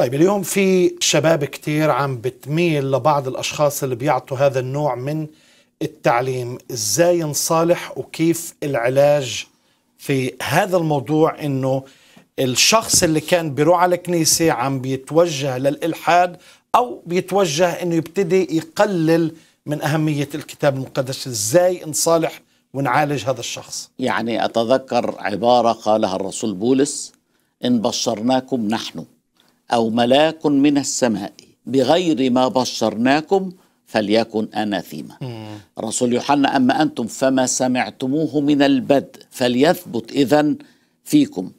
طيب اليوم في شباب كتير عم بتميل لبعض الأشخاص اللي بيعطوا هذا النوع من التعليم إزاي نصالح وكيف العلاج في هذا الموضوع إنه الشخص اللي كان بيروح على الكنيسة عم بيتوجه للإلحاد أو بيتوجه إنه يبتدي يقلل من أهمية الكتاب المقدس إزاي نصالح ونعالج هذا الشخص يعني أتذكر عبارة قالها الرسول بولس إن بشرناكم نحن أو ملاك من السماء بغير ما بشرناكم فليكن أناثيما رسول يوحنا أما أنتم فما سمعتموه من البدء فليثبت إذا فيكم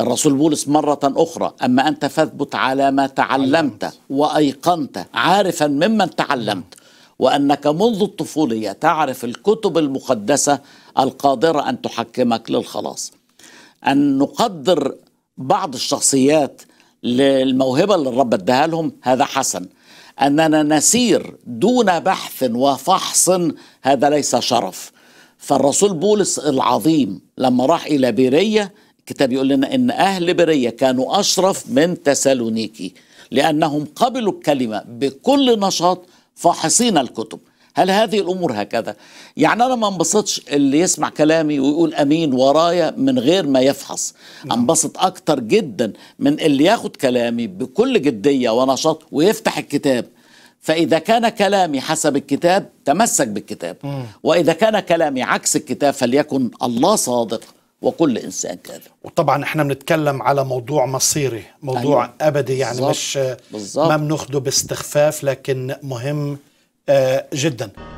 الرسول بولس مرة أخرى أما أنت فاثبت على ما تعلمت وأيقنت عارفا ممن تعلمت وأنك منذ الطفولية تعرف الكتب المقدسة القادرة أن تحكمك للخلاص أن نقدر بعض الشخصيات للموهبه اللي الرب اداها لهم هذا حسن اننا نسير دون بحث وفحص هذا ليس شرف فالرسول بولس العظيم لما راح الى بيريه الكتاب يقول لنا ان اهل بيريه كانوا اشرف من تسالونيكي لانهم قبلوا الكلمه بكل نشاط فاحصين الكتب هل هذه الامور هكذا يعني انا ما انبسطش اللي يسمع كلامي ويقول امين ورايا من غير ما يفحص نعم. انبسط اكتر جدا من اللي ياخد كلامي بكل جديه ونشاط ويفتح الكتاب فإذا كان كلامي حسب الكتاب تمسك بالكتاب مم. وإذا كان كلامي عكس الكتاب فليكن الله صادق وكل إنسان كاذب وطبعا احنا بنتكلم على موضوع مصيري موضوع أيوة. أبدي يعني بالزبط. مش بالزبط. ما بناخده باستخفاف لكن مهم آه، جدا